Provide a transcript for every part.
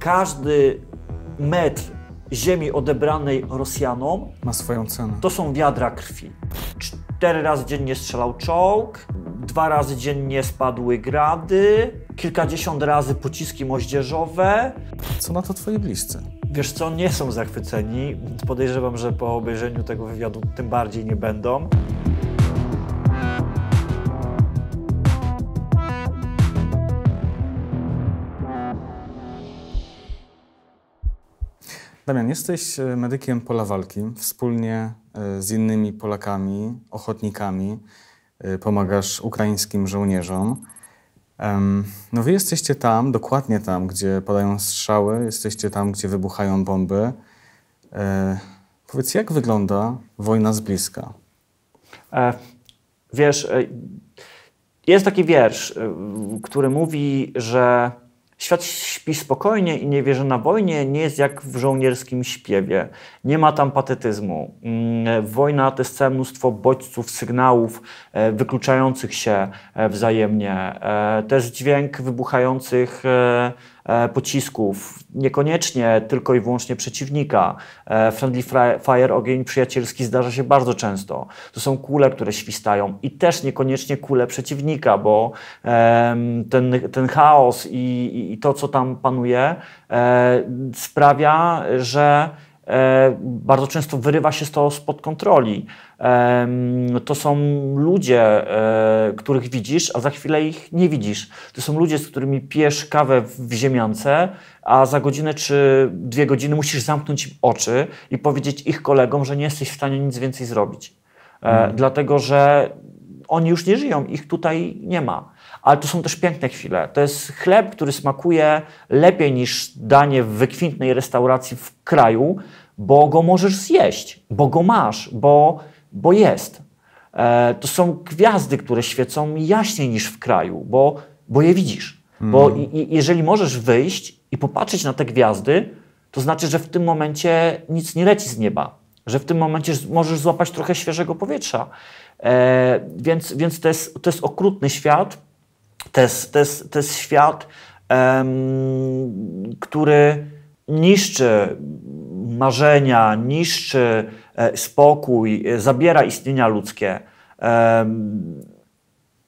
Każdy metr ziemi odebranej Rosjanom ma swoją cenę. To są wiadra krwi. Cztery razy dziennie strzelał czołg, dwa razy dziennie spadły grady, kilkadziesiąt razy pociski moździerzowe. Co na to twoi bliscy? Wiesz co, nie są zachwyceni. Podejrzewam, że po obejrzeniu tego wywiadu tym bardziej nie będą. Damian, jesteś e, medykiem pola walki. Wspólnie e, z innymi Polakami, ochotnikami e, pomagasz ukraińskim żołnierzom. No wy jesteście tam, dokładnie tam, gdzie padają strzały, jesteście tam, gdzie wybuchają bomby. Powiedz, jak wygląda wojna z bliska? E, wiesz, jest taki wiersz, który mówi, że Świat śpi spokojnie i nie wierzy na wojnie, nie jest jak w żołnierskim śpiewie. Nie ma tam patetyzmu. Mm, wojna to jest całe mnóstwo bodźców, sygnałów e, wykluczających się e, wzajemnie. E, to jest dźwięk wybuchających E, pocisków, niekoniecznie tylko i wyłącznie przeciwnika. E, friendly fire, ogień przyjacielski zdarza się bardzo często. To są kule, które świstają i też niekoniecznie kule przeciwnika, bo ten, ten chaos i, i to, co tam panuje, e, sprawia, że E, bardzo często wyrywa się to spod kontroli. To są ludzie, e, których widzisz, a za chwilę ich nie widzisz. To są ludzie, z którymi pijesz kawę w ziemiance, a za godzinę czy dwie godziny musisz zamknąć im oczy i powiedzieć ich kolegom, że nie jesteś w stanie nic więcej zrobić. Mm. Dlatego, że oni już nie żyją, ich tutaj nie ma ale to są też piękne chwile. To jest chleb, który smakuje lepiej niż danie w wykwintnej restauracji w kraju, bo go możesz zjeść, bo go masz, bo, bo jest. E, to są gwiazdy, które świecą jaśniej niż w kraju, bo, bo je widzisz. Bo mhm. i, jeżeli możesz wyjść i popatrzeć na te gwiazdy, to znaczy, że w tym momencie nic nie leci z nieba, że w tym momencie możesz złapać trochę świeżego powietrza. E, więc więc to, jest, to jest okrutny świat, to jest, to jest, to jest świat, um, który niszczy marzenia, niszczy e, spokój, zabiera istnienia ludzkie, um,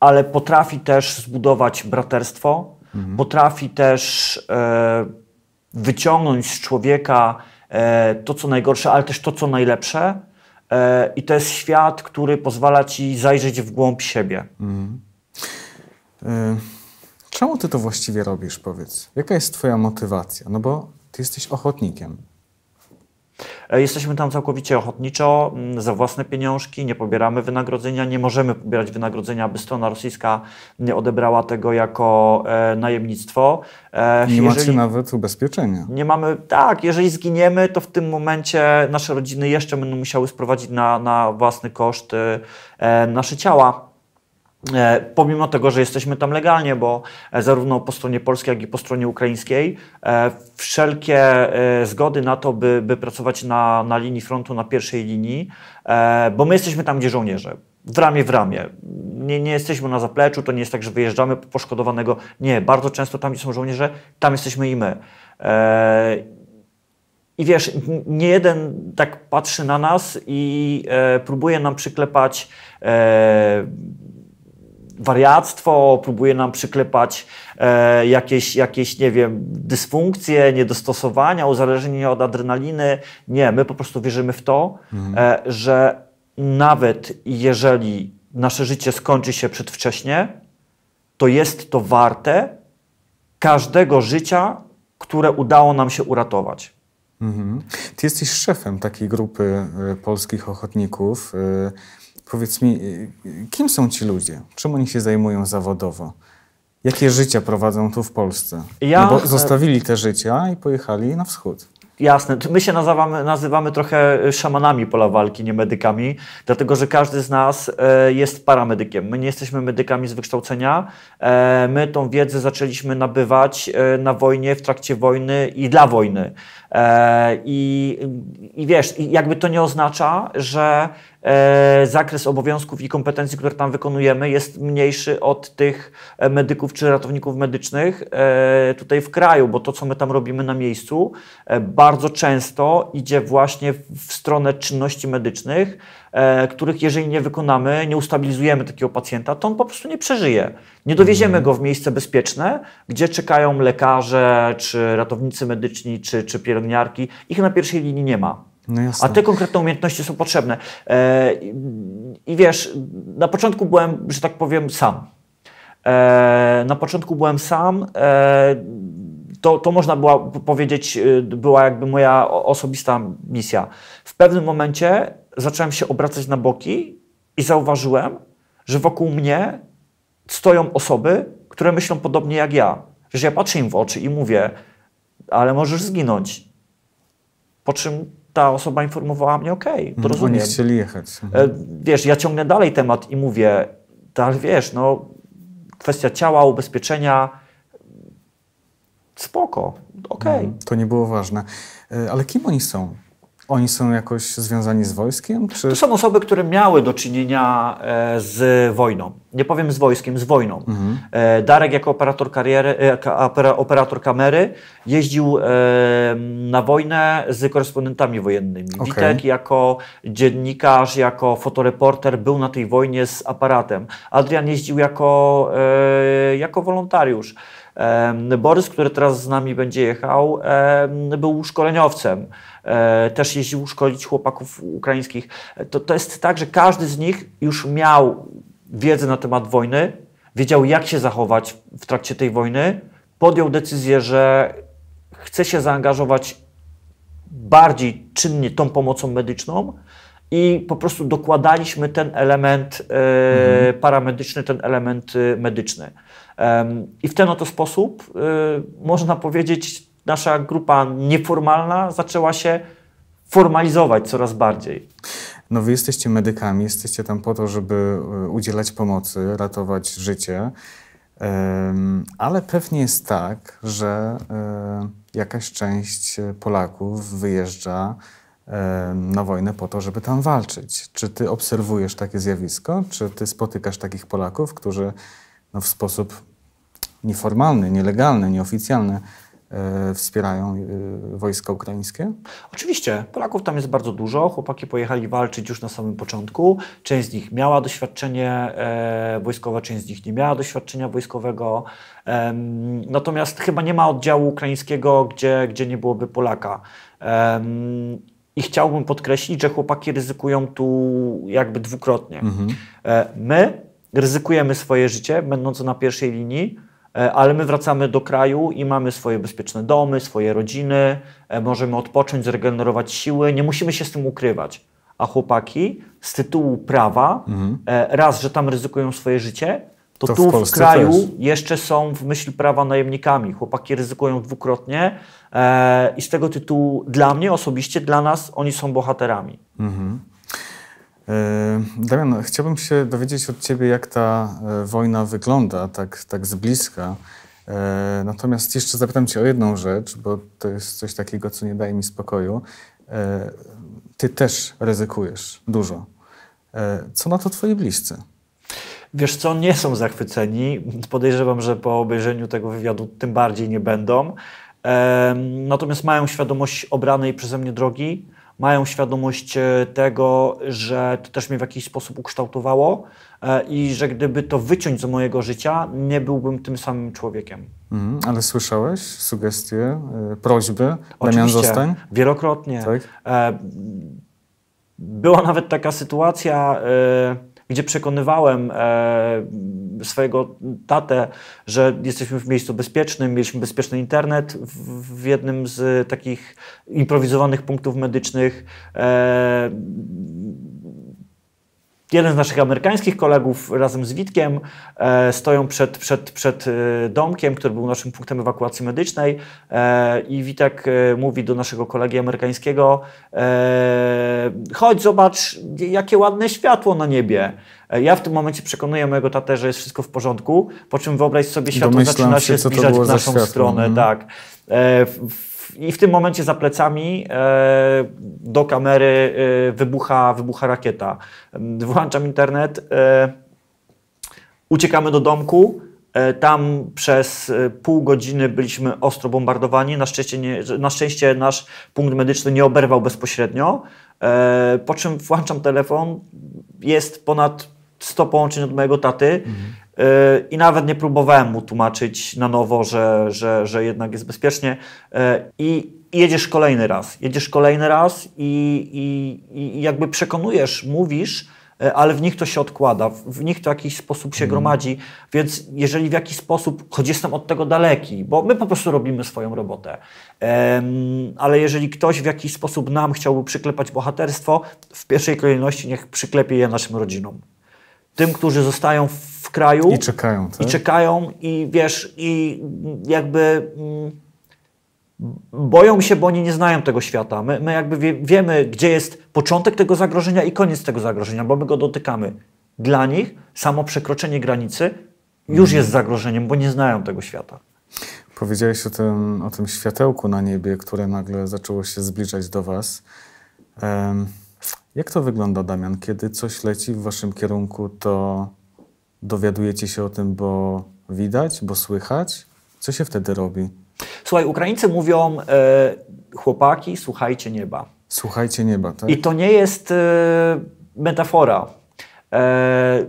ale potrafi też zbudować braterstwo, mhm. potrafi też e, wyciągnąć z człowieka e, to, co najgorsze, ale też to, co najlepsze. E, I to jest świat, który pozwala ci zajrzeć w głąb siebie. Mhm. Y, czemu ty to właściwie robisz, powiedz? Jaka jest twoja motywacja? No bo ty jesteś ochotnikiem. E, jesteśmy tam całkowicie ochotniczo, mm, za własne pieniążki, nie pobieramy wynagrodzenia, nie możemy pobierać wynagrodzenia, aby strona rosyjska nie odebrała tego jako e, najemnictwo. E, nie jeżeli, macie nawet ubezpieczenia. Nie mamy, tak, jeżeli zginiemy, to w tym momencie nasze rodziny jeszcze będą musiały sprowadzić na, na własny koszt y, e, nasze ciała. E, pomimo tego, że jesteśmy tam legalnie, bo e, zarówno po stronie polskiej, jak i po stronie ukraińskiej e, wszelkie zgody na to, by, by pracować na, na linii frontu, na pierwszej linii, bo my jesteśmy tam, gdzie żołnierze. W ramię w ramię. Nie, nie jesteśmy na zapleczu, to nie jest tak, że wyjeżdżamy po poszkodowanego. Nie, bardzo często tam, gdzie są żołnierze, tam jesteśmy i my. I wiesz, nie jeden tak patrzy na nas i próbuje nam przyklepać wariactwo, próbuje nam przyklepać e, jakieś, jakieś, nie wiem, dysfunkcje, niedostosowania, uzależnienie od adrenaliny. Nie, my po prostu wierzymy w to, mhm. e, że nawet jeżeli nasze życie skończy się przedwcześnie, to jest to warte każdego życia, które udało nam się uratować. Mhm. Ty jesteś szefem takiej grupy e, polskich ochotników. Y Powiedz mi, y, kim są ci ludzie? Czym oni się zajmują zawodowo? Jakie życia prowadzą tu w Polsce? Ja... No bo e, zostawili te życia i pojechali na wschód. Jasne. My się nazywamy, nazywamy trochę e, szamanami pola walki, nie medykami, dlatego że każdy z nas e, jest paramedykiem. My nie jesteśmy medykami z wykształcenia. My tą wiedzę zaczęliśmy nabywać na wojnie, w trakcie wojny i dla wojny. I, i wiesz, jakby to nie oznacza, że E, zakres obowiązków i kompetencji, które tam wykonujemy, jest mniejszy od tych e, medyków czy ratowników medycznych e, tutaj w kraju, bo to, co my tam robimy na miejscu, bardzo często idzie właśnie w stronę czynności medycznych, których jeżeli nie wykonamy, nie ustabilizujemy takiego pacjenta, to on po prostu nie przeżyje. Nie dowieziemy mhm. go w miejsce bezpieczne, gdzie czekają lekarze, czy ratownicy medyczni, czy, czy pielęgniarki. Ich na pierwszej linii nie ma. No A te konkretne umiejętności są potrzebne. E, I wiesz, na początku byłem, że tak powiem, sam. E, na początku byłem sam. E, to, to można było powiedzieć, y, była jakby moja osobista misja. W pewnym momencie zacząłem się obracać na boki i zauważyłem, że wokół mnie stoją osoby, które myślą podobnie jak ja. Że ja patrzę im w oczy i mówię, ale możesz zginąć. Po czym ta osoba informowała mnie, okej, okay, to mhm, rozumiem. Oni chcieli jechać. Mhm. E, wiesz, ja ciągnę dalej temat i mówię, tak wiesz, no kwestia ciała, ubezpieczenia, spoko, okej. Okay. Mhm, to nie było ważne. E, ale kim oni są? Oni są jakoś związani z wojskiem? Czy... To są osoby, które miały do czynienia e, z wojną. Nie powiem z wojskiem, z wojną. Mhm. E, Darek jako operator, kariery, e, operator kamery jeździł na wojnę z korespondentami wojennymi. Okay. Witek jako dziennikarz, jako fotoreporter był na tej wojnie z aparatem. Adrian jeździł jako, jako wolontariusz. Borys, który teraz z nami będzie jechał, był szkoleniowcem. E, też jeździł szkolić chłopaków ukraińskich. E, to, to jest tak, że każdy z nich już miał wiedzę na temat wojny, wiedział jak się zachować w trakcie tej wojny, podjął decyzję, że chce się zaangażować bardziej czynnie tą pomocą medyczną i po prostu dokładaliśmy ten element e, mhm. paramedyczny, ten element medyczny. I w ten oto sposób, y, można powiedzieć, nasza grupa nieformalna zaczęła się formalizować coraz bardziej. No wy jesteście medykami, jesteście tam po to, żeby y, udzielać pomocy, ratować życie, ale pewnie jest tak, że y, jakaś część Polaków wyjeżdża na wojnę po to, żeby tam walczyć. Czy ty obserwujesz takie zjawisko? Czy ty spotykasz takich Polaków, którzy no, w sposób nieformalny, nielegalny, nieoficjalny e, wspierają e, wojska ukraińskie? Oczywiście. Polaków tam jest bardzo dużo. Chłopaki pojechali walczyć już na samym początku. Część z nich miała doświadczenie e, wojskowe, część z nich nie miała doświadczenia wojskowego. Natomiast chyba nie ma oddziału ukraińskiego, gdzie, gdzie nie byłoby Polaka. I chciałbym podkreślić, że chłopaki ryzykują tu jakby dwukrotnie. Mhm. My ryzykujemy swoje życie, będąc na pierwszej linii, e, ale my wracamy do kraju i mamy swoje bezpieczne domy, swoje rodziny, e, możemy odpocząć, zregenerować siły, nie musimy się z tym ukrywać. A chłopaki z tytułu prawa, mhm. E, raz, że tam ryzykują swoje życie, to, to tu w, w kraju też. jeszcze są w myśl prawa najemnikami. Chłopaki ryzykują dwukrotnie e, i z tego tytułu dla mnie osobiście, dla nas oni są bohaterami. Mhm. Yy, Damian, chciałbym się dowiedzieć od Ciebie, jak ta e, wojna wygląda tak, tak z bliska. E, natomiast jeszcze zapytam Cię o jedną rzecz, bo to jest coś takiego, co nie daje mi spokoju. E, ty też ryzykujesz dużo. Co na to Twoi bliscy? Wiesz co, nie są zachwyceni. Podejrzewam, że po obejrzeniu tego wywiadu tym bardziej nie będą. Natomiast mają świadomość obranej przeze mnie drogi mają świadomość e, tego, że to też mnie w jakiś sposób ukształtowało e, i że gdyby to wyciąć z mojego życia, nie byłbym tym samym człowiekiem. Mm, ale słyszałeś sugestie, e, prośby? Damian Zostań? wielokrotnie. Tak? Była nawet taka sytuacja, gdzie przekonywałem swojego tatę, że jesteśmy w miejscu bezpiecznym, mieliśmy bezpieczny internet w, jednym z takich improwizowanych punktów medycznych. E, jeden z naszych amerykańskich kolegów razem z Witkiem e, stoją przed, przed, przed e, domkiem, który był naszym punktem ewakuacji medycznej e, i Witek e, mówi do naszego kolegi amerykańskiego e, chodź zobacz jakie ładne światło na niebie. E, ja w tym momencie przekonuję mojego tatę, że jest wszystko w porządku, po czym wyobraź sobie światło Domyślam zaczyna się, się zbliżać w naszą stronę. Mm. Tak. W, i w tym momencie za plecami e, do kamery e, wybucha, wybucha rakieta. Włączam internet, e, uciekamy do domku. Tam przez pół godziny byliśmy ostro bombardowani. Na szczęście, nie, na szczęście nasz punkt medyczny nie oberwał bezpośrednio. Po czym włączam telefon, jest ponad 100 połączeń od mojego taty mhm. Y, i nawet nie próbowałem mu tłumaczyć na nowo, że, że, że jednak jest bezpiecznie. Y, I jedziesz kolejny raz, jedziesz kolejny raz i, i, i jakby przekonujesz, mówisz, y, ale w nich to się odkłada, w nich to w jakiś sposób się mhm. gromadzi, więc jeżeli w jakiś sposób, choć jestem od tego daleki, bo my po prostu robimy swoją robotę, ale jeżeli ktoś w jakiś sposób nam chciałby przyklepać bohaterstwo, w pierwszej kolejności niech przyklepie je naszym rodzinom tym, którzy zostają w kraju. I czekają, tak? I czekają, i wiesz, i jakby mm, boją się, bo oni nie znają tego świata. My, my jakby wie, wiemy, gdzie jest początek tego zagrożenia i koniec tego zagrożenia, bo my go dotykamy. Dla nich samo przekroczenie granicy już mhm. jest zagrożeniem, bo nie znają tego świata. Powiedziałeś o tym, o tym światełku na niebie, które nagle zaczęło się zbliżać do Was. Um. Jak to wygląda, Damian? Kiedy coś leci w waszym kierunku, to dowiadujecie się o tym, bo widać, bo słychać? Co się wtedy robi? Słuchaj, Ukraińcy mówią, e, chłopaki, słuchajcie nieba. Słuchajcie nieba, tak? I to nie jest e, metafora. E,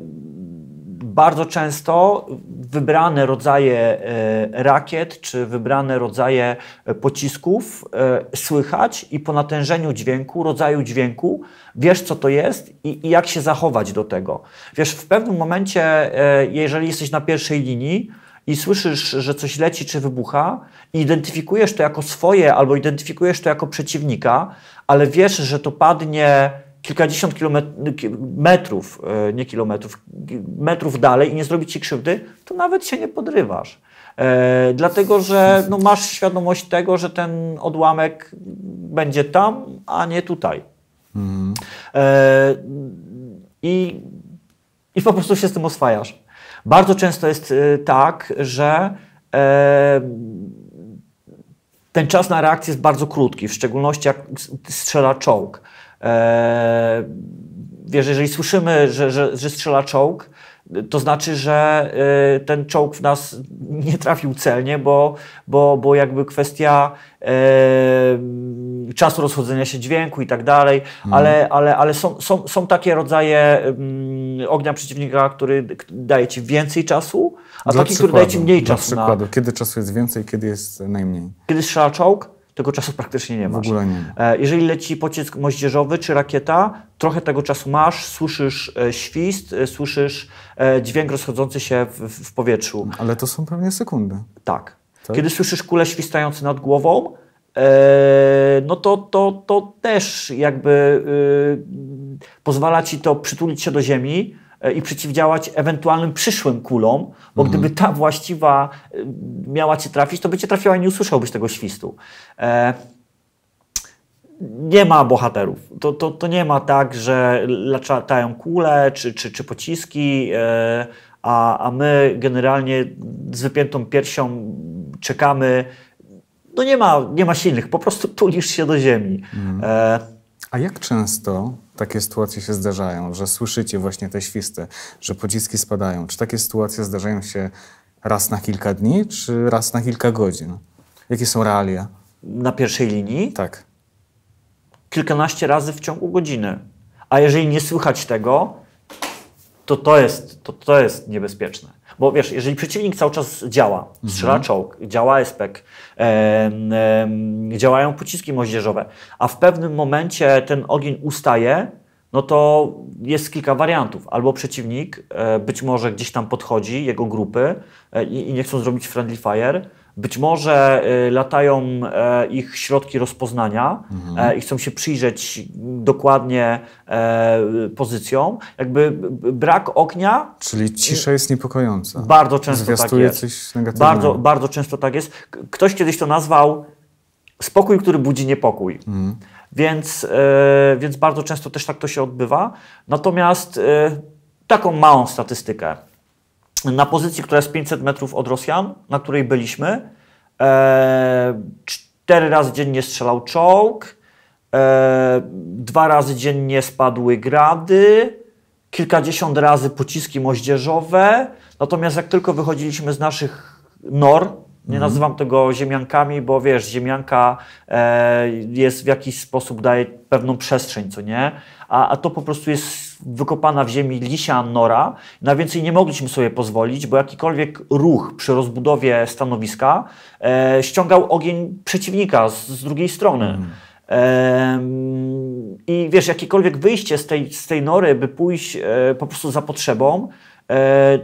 bardzo często wybrane rodzaje e, rakiet czy wybrane rodzaje e, pocisków e, słychać i po natężeniu dźwięku, rodzaju dźwięku, wiesz co to jest i, i jak się zachować do tego. Wiesz, w pewnym momencie, jeżeli jesteś na pierwszej linii, i słyszysz, że coś leci czy wybucha, i identyfikujesz to jako swoje albo identyfikujesz to jako przeciwnika, ale wiesz, że to padnie kilkadziesiąt metrów, e, nie kilometrów, metrów dalej i nie zrobić ci krzywdy, to nawet się nie podrywasz. E, dlatego, że no, masz świadomość tego, że ten odłamek będzie tam, a nie tutaj. Mhm. E, i, I po prostu się z tym oswajasz. Bardzo często jest e, tak, że e, ten czas na reakcję jest bardzo krótki, w szczególności jak strzela czołg. E, wiesz, jeżeli słyszymy, że, że, że strzela czołg, to znaczy, że e, ten czołg w nas nie trafił celnie, bo, bo, bo jakby kwestia e, czasu rozchodzenia się dźwięku i tak dalej, mm. ale, ale, ale są, są, są takie rodzaje mm, ognia przeciwnika, który daje ci więcej czasu, a dla taki, który daje ci mniej czasu. Przykładu, na kiedy czasu jest więcej, kiedy jest najmniej. Kiedy strzela czołg, tego czasu praktycznie nie masz. W ogóle nie. E, jeżeli leci pocisk moździerzowy czy rakieta, trochę tego czasu masz, słyszysz e, świst, e, słyszysz dźwięk rozchodzący się w, w powietrzu. Ale to są pewnie sekundy. Tak. tak? Kiedy słyszysz kule świstające nad głową, no to, to, to też jakby y, pozwala ci to przytulić się do ziemi, E, i przeciwdziałać ewentualnym przyszłym kulom, bo mhm. gdyby ta właściwa e, miała cię trafić, to by cię trafiła i nie usłyszałbyś tego świstu. E nie ma bohaterów. To, to, to nie ma tak, że latają kule czy, czy, czy pociski, e a, a my generalnie z wypiętą piersią czekamy. No nie ma, nie ma silnych, po prostu tulisz się do ziemi. Mhm. E a jak często takie sytuacje się zdarzają, że słyszycie właśnie te świsty, że pociski spadają? Czy takie sytuacje zdarzają się raz na kilka dni, czy raz na kilka godzin? Jakie są realia? Na pierwszej linii? Tak. Kilkanaście razy w ciągu godziny. A jeżeli nie słychać tego, to to jest, to, to jest niebezpieczne. Bo wiesz, jeżeli przeciwnik cały czas działa, strzela mhm. czołg, działa espek, e, e, działają pociski moździerzowe, a w pewnym momencie ten ogień ustaje, no to jest kilka wariantów. Albo przeciwnik e, być może gdzieś tam podchodzi, jego grupy e, i, i nie chcą zrobić friendly fire, być może y, latają e, ich środki rozpoznania mhm. E, i chcą się przyjrzeć dokładnie e, pozycjom. Jakby brak ognia. Czyli y, cisza jest niepokojąca. Bardzo często tak Zwiastuje tak jest. bardzo, bardzo często tak jest. Ktoś kiedyś to nazwał spokój, który budzi niepokój. Mhm. Więc, więc bardzo często też tak to się odbywa. Natomiast taką małą statystykę na pozycji, która jest 500 metrów od Rosjan, na której byliśmy. E, cztery razy dziennie strzelał czołg, e, dwa razy dziennie spadły grady, kilkadziesiąt razy pociski moździerzowe. Natomiast jak tylko wychodziliśmy z naszych nor, nie mhm. nazywam tego ziemiankami, bo wiesz, ziemianka e, jest w jakiś sposób, daje pewną przestrzeń, co nie? A, a to po prostu jest wykopana w ziemi lisia nora. Na no więcej nie mogliśmy sobie pozwolić, bo jakikolwiek ruch przy rozbudowie stanowiska e, ściągał ogień przeciwnika z, z drugiej strony. Mm. E, I wiesz, jakiekolwiek wyjście z tej, z tej nory, by pójść e, po prostu za potrzebą, e,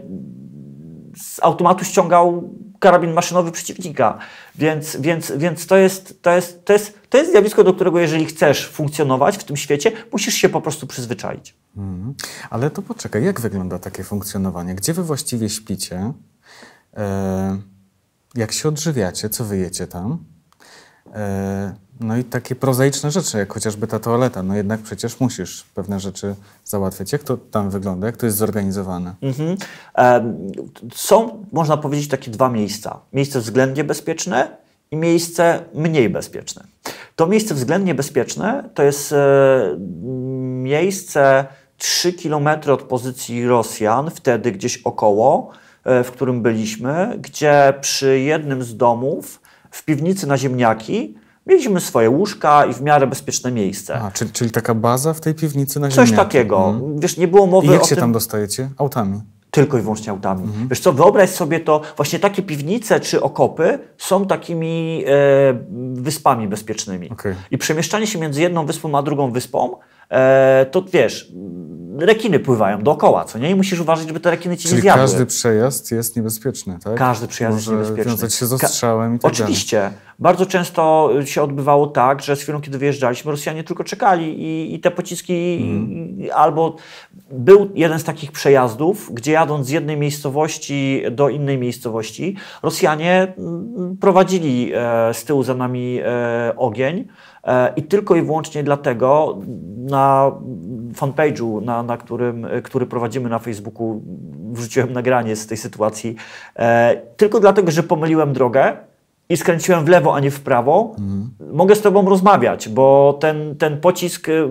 z automatu ściągał karabin maszynowy przeciwnika. Więc, więc, więc to, jest, to, jest, to, jest, to jest zjawisko, do którego jeżeli chcesz funkcjonować w tym świecie, musisz się po prostu przyzwyczaić. Mm. Ale to poczekaj, jak wygląda takie funkcjonowanie? Gdzie wy właściwie śpicie? E, jak się odżywiacie? Co wyjecie tam? E, no i takie prozaiczne rzeczy, jak chociażby ta toaleta. No jednak przecież musisz pewne rzeczy załatwiać. Jak to tam wygląda? Jak to jest zorganizowane? Mhm. E, są, można powiedzieć, takie dwa miejsca. Miejsce względnie bezpieczne i miejsce mniej bezpieczne. To miejsce względnie bezpieczne to jest e, miejsce 3 km od pozycji Rosjan, wtedy gdzieś około, e, w którym byliśmy, gdzie przy jednym z domów w piwnicy na ziemniaki Mieliśmy swoje łóżka i w miarę bezpieczne miejsce. A, czyli, czyli taka baza w tej piwnicy na Coś takiego. Mhm. Wiesz, nie było mowy I jak się tym... tam dostajecie? Autami? tylko i wyłącznie autami. Mhm. Wiesz co, wyobraź sobie to, właśnie takie piwnice czy okopy są takimi e, wyspami bezpiecznymi. Okay. I przemieszczanie się między jedną wyspą a drugą wyspą, e, to wiesz rekiny pływają dookoła, co nie? I musisz uważać, żeby te rekiny ci Czyli nie zjadły. każdy przejazd jest niebezpieczny, tak? Każdy przejazd Może jest niebezpieczny. wiązać się z ostrzałem i tak Oczywiście. Dalej. Bardzo często się odbywało tak, że z chwilą, kiedy wyjeżdżaliśmy, Rosjanie tylko czekali i, i te pociski hmm. albo... Był jeden z takich przejazdów, gdzie jadąc z jednej miejscowości do innej miejscowości, Rosjanie mm, prowadzili e, z tyłu za nami e, ogień, E, I tylko i wyłącznie dlatego na fanpage'u, na, na którym, który prowadzimy na Facebooku, wrzuciłem nagranie z tej sytuacji. E, tylko dlatego, że pomyliłem drogę, i skręciłem w lewo, a nie w prawo, mhm. mogę z tobą rozmawiać, bo ten, ten pocisk y,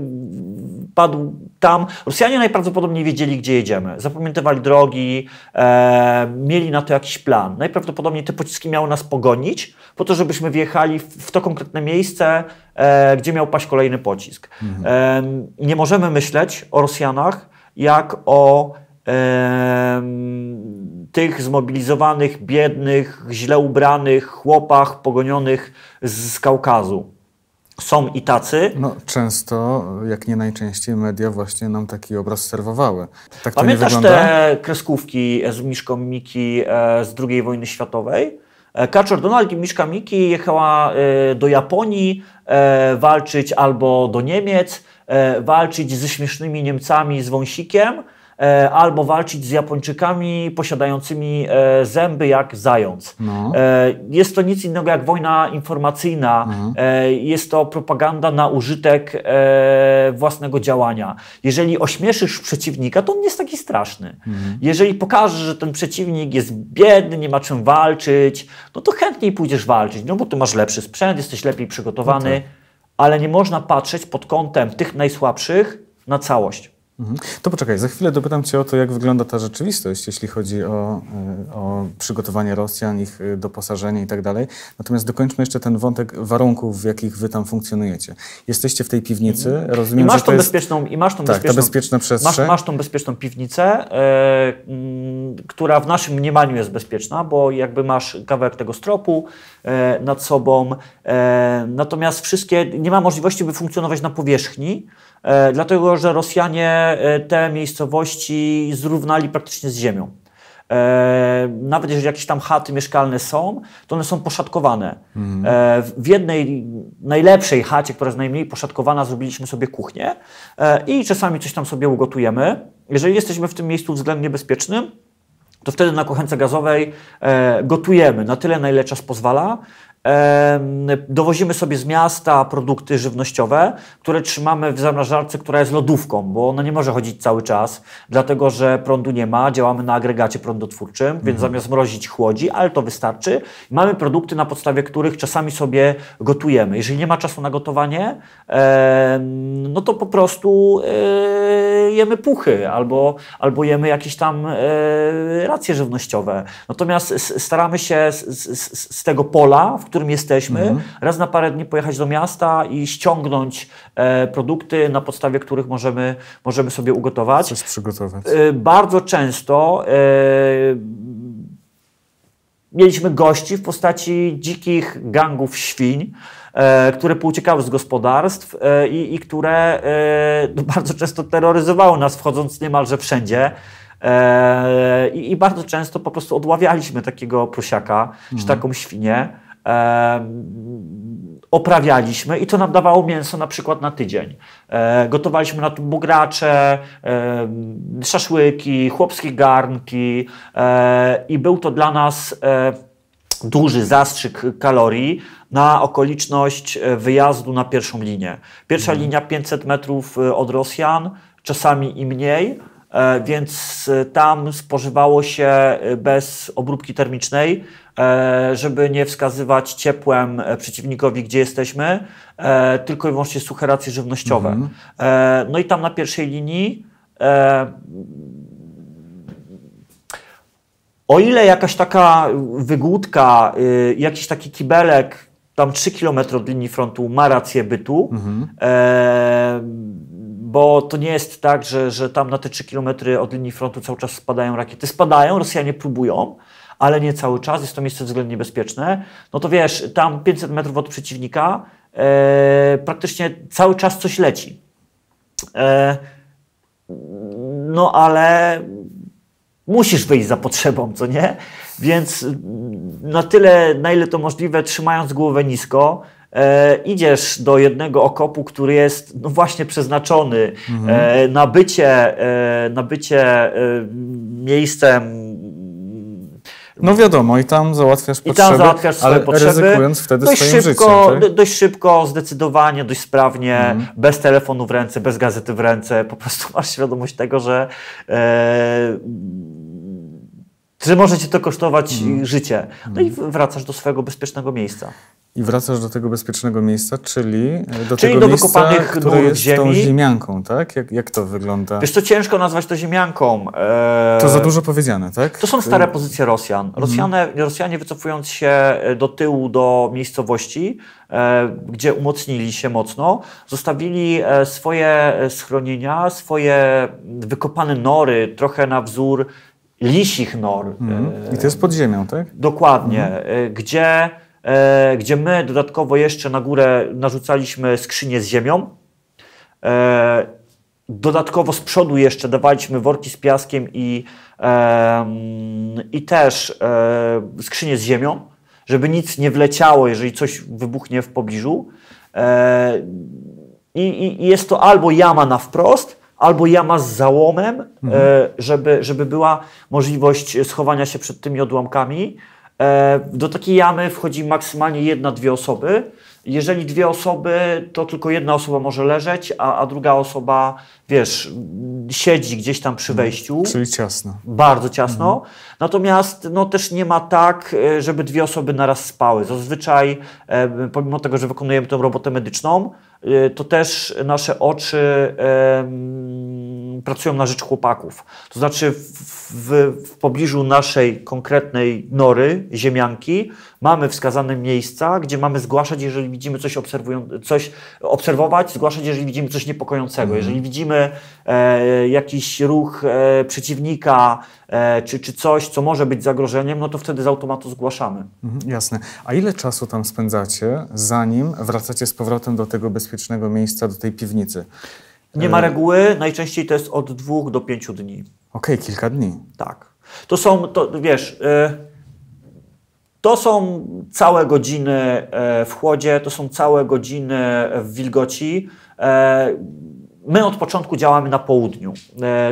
padł tam. Rosjanie najprawdopodobniej wiedzieli, gdzie jedziemy. Zapamiętywali drogi, e, mieli na to jakiś plan. Najprawdopodobniej te pociski miały nas pogonić, po to, żebyśmy wjechali w, w to konkretne miejsce, e, gdzie miał paść kolejny pocisk. Mhm. E, nie możemy myśleć o Rosjanach jak o tych zmobilizowanych, biednych, źle ubranych chłopach pogonionych z Kaukazu są i tacy. No, często, jak nie najczęściej, media właśnie nam taki obraz serwowały. Tak Pamiętasz te kreskówki e, z Miszką Miki e, z II wojny światowej? E, Kaczor Donald i Miszka Miki jechała do Japonii walczyć albo do Niemiec, walczyć ze śmiesznymi Niemcami z wąsikiem. E, albo walczyć z Japończykami posiadającymi e, zęby jak zając. No. E, jest to nic innego jak wojna informacyjna, no. jest to propaganda na użytek własnego działania. Jeżeli ośmieszysz przeciwnika, to on nie jest taki straszny. Mhm. Jeżeli pokażesz, że ten przeciwnik jest biedny, nie ma czym walczyć, no to chętniej pójdziesz walczyć, no bo tu masz lepszy sprzęt, jesteś lepiej przygotowany, no tak. ale nie można patrzeć pod kątem tych najsłabszych na całość. Mhm. To poczekaj, za chwilę dopytam Cię o to, jak wygląda ta rzeczywistość, jeśli chodzi o, e, o przygotowanie Rosjan, ich e, doposażenie itd. Tak natomiast dokończmy jeszcze ten wątek warunków, w jakich Wy tam funkcjonujecie. Jesteście w tej piwnicy, mhm. rozumiem, I masz że tą jest... bezpieczną, I masz tą tak, bezpieczną... Ta bezpieczna Masz, masz tą bezpieczną piwnicę, yy, która w naszym mniemaniu jest bezpieczna, bo jakby masz kawałek tego stropu yy, nad sobą, yy, natomiast wszystkie... Nie ma możliwości, by funkcjonować na powierzchni, E, dlatego że Rosjanie e, te miejscowości zrównali praktycznie z ziemią. E, nawet jeżeli jakieś tam chaty mieszkalne są, to one są poszatkowane. Mhm. w jednej najlepszej chacie, która jest najmniej poszatkowana, zrobiliśmy sobie kuchnię i czasami coś tam sobie ugotujemy. Jeżeli jesteśmy w tym miejscu względnie bezpiecznym, to wtedy na kuchence gazowej gotujemy na tyle, na ile czas pozwala dowozimy sobie z miasta produkty żywnościowe, które trzymamy w zamrażarce, która jest lodówką, bo ona nie może chodzić cały czas, dlatego że prądu nie ma, działamy na agregacie prądotwórczym, mhm. więc zamiast mrozić chłodzi, ale to wystarczy. Mamy produkty, na podstawie których czasami sobie gotujemy. Jeżeli nie ma czasu na gotowanie, no to po prostu e, jemy puchy albo, albo jemy jakieś tam e, racje żywnościowe. Natomiast staramy się z, z, z tego pola, w którym jesteśmy, mhm. raz na parę dni pojechać do miasta i ściągnąć e, produkty, na podstawie których możemy, możemy sobie ugotować. Coś przygotować. E, bardzo często e, mieliśmy gości w postaci dzikich gangów świń, e, które pouciekały z gospodarstw e, i, i, które e, no, bardzo często terroryzowały nas, wchodząc niemalże wszędzie. E, I, I, bardzo często po prostu odławialiśmy takiego prosiaka mhm. czy taką świnię oprawialiśmy i to nam dawało mięso na przykład na tydzień. E, gotowaliśmy na to bugracze, e, szaszłyki, chłopskie garnki e, i był to dla nas e, duży zastrzyk kalorii na okoliczność e, wyjazdu na pierwszą linię. Pierwsza mhm. linia 500 metrów e, od Rosjan, czasami i mniej, więc tam spożywało się bez obróbki termicznej E, żeby nie wskazywać ciepłem e, przeciwnikowi, gdzie jesteśmy, e, tylko i wyłącznie suche racje żywnościowe. Mhm. No i tam na pierwszej linii o ile jakaś taka wygłódka, y, jakiś taki kibelek tam 3 km od linii frontu ma rację bytu, mhm. e, bo to nie jest tak, że, że tam na te 3 km od linii frontu cały czas spadają rakiety. Spadają, Rosjanie próbują, ale nie cały czas, jest to miejsce względnie bezpieczne, no to wiesz, tam 500 metrów od przeciwnika e, praktycznie cały czas coś leci. E, no ale musisz wyjść za potrzebą, co nie? Więc na tyle, na ile to możliwe, trzymając głowę nisko, e, idziesz do jednego okopu, który jest no właśnie przeznaczony mhm. e, na bycie, e, na bycie e, miejscem no wiadomo, i tam załatwiasz potrzeby, I tam załatwiasz swoje ale potrzeby, ryzykując wtedy dość swoim szybko, życiem. Tak? Dość szybko, zdecydowanie, dość sprawnie, mm. bez telefonu w ręce, bez gazety w ręce. Po prostu masz świadomość tego, że... E, że może cię to kosztować mm. życie. No i mhm. wracasz do swojego bezpiecznego miejsca. I wracasz do tego bezpiecznego miejsca, czyli e, do czyli tego do miejsca, wykopanych które jest ziemi. tą ziemianką, tak? Jak, jak to wygląda? Wiesz, to ciężko nazwać to ziemianką. Eee... To za dużo powiedziane, tak? To są stare pozycje Rosjan. Mhm. Rosjanie, Rosjanie wycofując się do tyłu, do miejscowości, e, gdzie umocnili się mocno, zostawili e, swoje schronienia, swoje wykopane nory, trochę na wzór lisich nor. Mhm. E, I to jest pod ziemią, tak? Dokładnie. Mhm. Gdzie E, gdzie my dodatkowo jeszcze na górę narzucaliśmy skrzynię z ziemią. E, dodatkowo z przodu jeszcze dawaliśmy worki z piaskiem i, i też e, skrzynię z ziemią, żeby nic nie wleciało, jeżeli coś wybuchnie w pobliżu. I, i jest to albo jama na wprost, albo jama z załomem, mhm. żeby, żeby była możliwość schowania się przed tymi odłamkami. E, do takiej jamy wchodzi maksymalnie jedna, dwie osoby. Jeżeli dwie osoby, to tylko jedna osoba może leżeć, a, a druga osoba, wiesz, siedzi gdzieś tam przy mhm. wejściu. Czyli ciasno. Bardzo ciasno. Mhm. Natomiast no, też nie ma tak, e, żeby dwie osoby naraz spały. Zazwyczaj, e, pomimo tego, że wykonujemy tę robotę medyczną, to też nasze oczy pracują na rzecz chłopaków. To znaczy w, w, w pobliżu naszej konkretnej nory, ziemianki, mamy wskazane miejsca, gdzie mamy zgłaszać, jeżeli widzimy coś, obserwują, coś obserwować, zgłaszać, jeżeli widzimy coś niepokojącego. Mhm. Jeżeli widzimy e, jakiś ruch e, przeciwnika, e, czy, czy coś, co może być zagrożeniem, no to wtedy z automatu zgłaszamy. Mhm, jasne. A ile czasu tam spędzacie, zanim wracacie z powrotem do tego bezpiecznego miejsca, do tej piwnicy? Nie ma e, reguły, najczęściej to jest od dwóch do pięciu dni. Okej, okay, kilka dni. Tak. To są, to, wiesz, e, to są całe godziny e, w chłodzie, to są całe godziny w wilgoci. My od początku działamy na południu,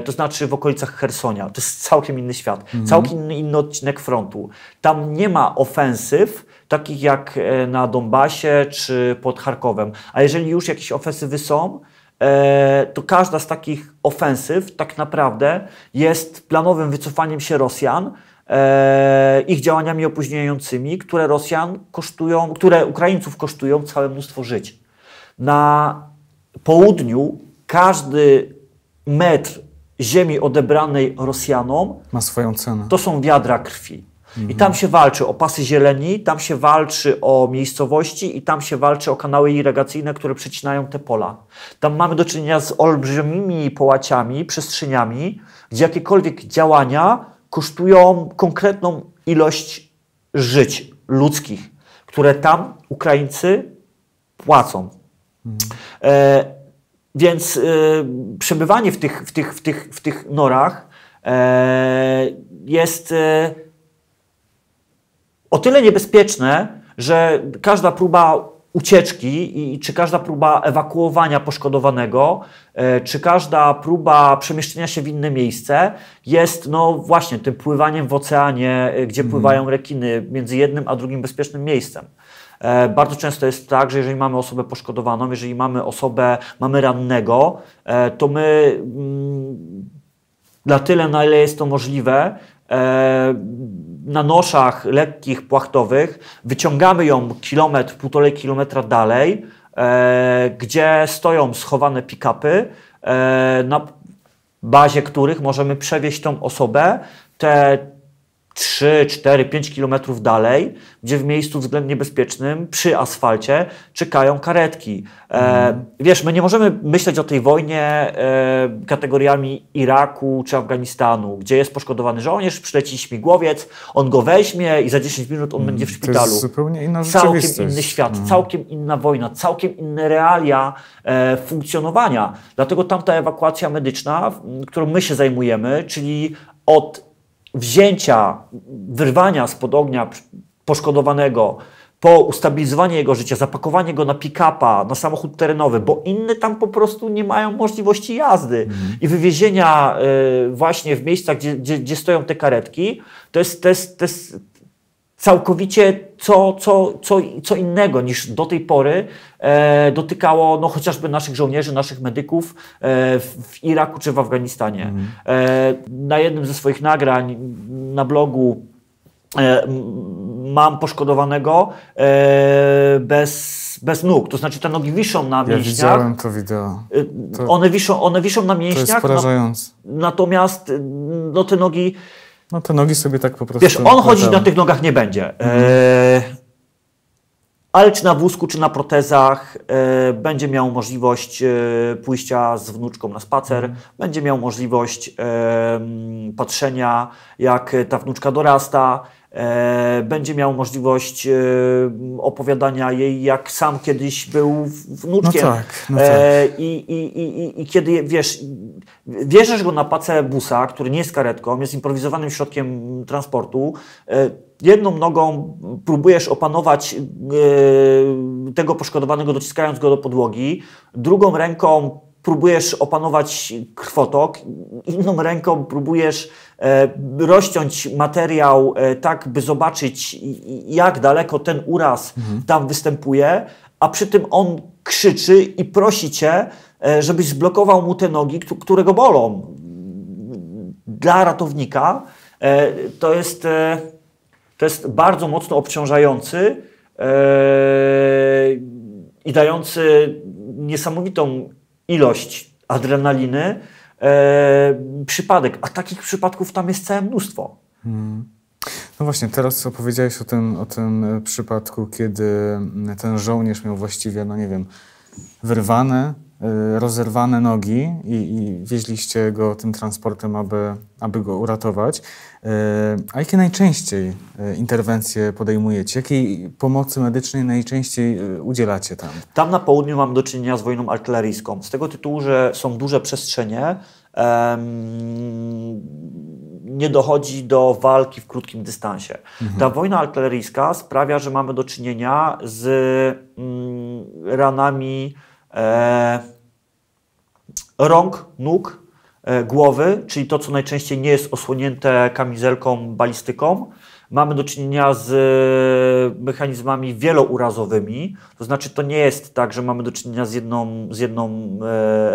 to znaczy w okolicach Hersonia. To jest całkiem inny świat, mhm. całkiem inny odcinek frontu. Tam nie ma ofensyw, takich jak na Donbasie czy pod Charkowem. A jeżeli już jakieś ofensywy są, E, to każda z takich ofensyw tak naprawdę jest planowym wycofaniem się Rosjan, e, ich działaniami opóźniającymi, które Rosjan kosztują, które Ukraińców kosztują całe mnóstwo żyć. Na południu każdy metr ziemi odebranej Rosjanom ma swoją cenę. To są wiadra krwi. Mhm. I tam się walczy o pasy zieleni, tam się walczy o miejscowości i tam się walczy o kanały irygacyjne, które przecinają te pola. Tam mamy do czynienia z olbrzymimi połaciami, przestrzeniami, gdzie jakiekolwiek działania kosztują konkretną ilość żyć ludzkich, które tam Ukraińcy płacą. Mhm. E, więc e, przebywanie w tych, w tych, w tych, w tych norach e, jest e, o tyle niebezpieczne, że każda próba ucieczki i czy każda próba ewakuowania poszkodowanego, e, czy każda próba przemieszczenia się w inne miejsce jest no właśnie tym pływaniem w oceanie, e, gdzie mhm. pływają rekiny między jednym a drugim bezpiecznym miejscem. E, bardzo często jest tak, że jeżeli mamy osobę poszkodowaną, jeżeli mamy osobę, mamy rannego, to my na mm, tyle, na ile jest to możliwe, E, na noszach lekkich, płachtowych, wyciągamy ją kilometr, półtorej kilometra dalej, e, gdzie stoją schowane pick-upy, e, na bazie których możemy przewieźć tą osobę. Te 3, 4, 5 kilometrów dalej, gdzie w miejscu względnie bezpiecznym, przy asfalcie, czekają karetki. E, mhm. wiesz, my nie możemy myśleć o tej wojnie e, kategoriami Iraku czy Afganistanu, gdzie jest poszkodowany żołnierz, przyleci śmigłowiec, on go weźmie i za 10 minut on mm, będzie w szpitalu. To jest zupełnie inna Całkiem inny świat, mm. całkiem inna wojna, całkiem inne realia e, funkcjonowania. Dlatego tamta ewakuacja medyczna, którą my się zajmujemy, czyli od wzięcia, wyrwania spod ognia poszkodowanego, po ustabilizowanie jego życia, zapakowanie go na pick-upa, na samochód terenowy, bo inne tam po prostu nie mają możliwości jazdy mm. i wywiezienia y, właśnie w miejscach, gdzie, gdzie, gdzie, stoją te karetki, to jest, to, jest, to, jest, całkowicie co, co, co, co innego niż do tej pory e, dotykało no, chociażby naszych żołnierzy, naszych medyków e, w Iraku czy w Afganistanie. Mhm. E, na jednym ze swoich nagrań na blogu e, mam poszkodowanego e, bez, bez nóg. To znaczy te nogi wiszą na ja mięśniach. widziałem to wideo. E, to, one, wiszą, one wiszą na mięśniach. To jest porażające. Na, natomiast no, te nogi no te nogi sobie tak po prostu... Wiesz, on chodzić na tych nogach nie będzie. E, mhm. ale czy na wózku, czy na protezach e, będzie miał możliwość e, pójścia z wnuczką na spacer, mhm. będzie miał możliwość patrzenia, jak ta wnuczka dorasta, E, będzie miał możliwość e, opowiadania jej, jak sam kiedyś był wnuczkiem. No tak, no e, tak. I, i, i, I kiedy, wiesz, wierzysz go na pacę busa, który nie jest karetką, jest improwizowanym środkiem transportu, jedną nogą próbujesz opanować tego poszkodowanego, dociskając go do podłogi, drugą ręką próbujesz opanować krwotok, inną ręką próbujesz e, rozciąć materiał e, tak, by zobaczyć, jak daleko ten uraz mhm. tam występuje, a przy tym on krzyczy i prosi cię, e, żebyś zblokował mu te nogi, którego bolą. Dla ratownika to jest, to jest bardzo mocno obciążający i dający niesamowitą ilość adrenaliny, e, przypadek. A takich przypadków tam jest całe mnóstwo. Hmm. No właśnie, teraz opowiedziałeś o tym, o tym e, przypadku, kiedy ten żołnierz miał właściwie, no nie wiem, wyrwane Y, rozerwane nogi i, i wieźliście go tym transportem, aby, aby go uratować. Y, a jakie najczęściej y, interwencje podejmujecie? Jakiej pomocy medycznej najczęściej udzielacie tam? Tam na południu mam do czynienia z wojną artyleryjską. Z tego tytułu, że są duże przestrzenie, nie dochodzi do walki w krótkim dystansie. Mhm. Ta wojna artyleryjska sprawia, że mamy do czynienia z mm, ranami E, rąk, nóg, e, głowy, czyli to, co najczęściej nie jest osłonięte kamizelką, balistyką. Mamy do czynienia z e, mechanizmami wielourazowymi, to znaczy to nie jest tak, że mamy do czynienia z jedną, z jedną